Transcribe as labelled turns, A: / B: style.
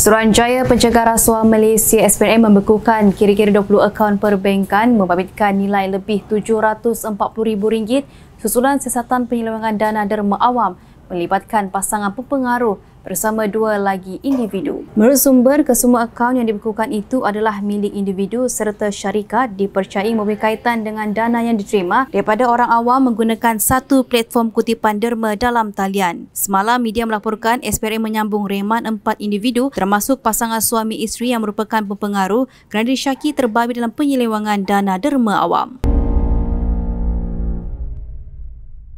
A: Suruhanjaya Pencegah Rasuah Malaysia SPM membekukan kira-kira 20 akaun perbankan membabitkan nilai lebih RM740,000 susulan siasatan penyelewangan dana derma awam melibatkan pasangan pempengaruh bersama dua lagi individu. Menurut sumber, kesemua akaun yang dibekukan itu adalah milik individu serta syarikat dipercayai mempunyai kaitan dengan dana yang diterima daripada orang awam menggunakan satu platform kutipan derma dalam talian. Semalam, media melaporkan SPRM menyambung reman empat individu termasuk pasangan suami isteri yang merupakan pempengaruh kerana disyaki terbabit dalam penyelewangan dana derma awam.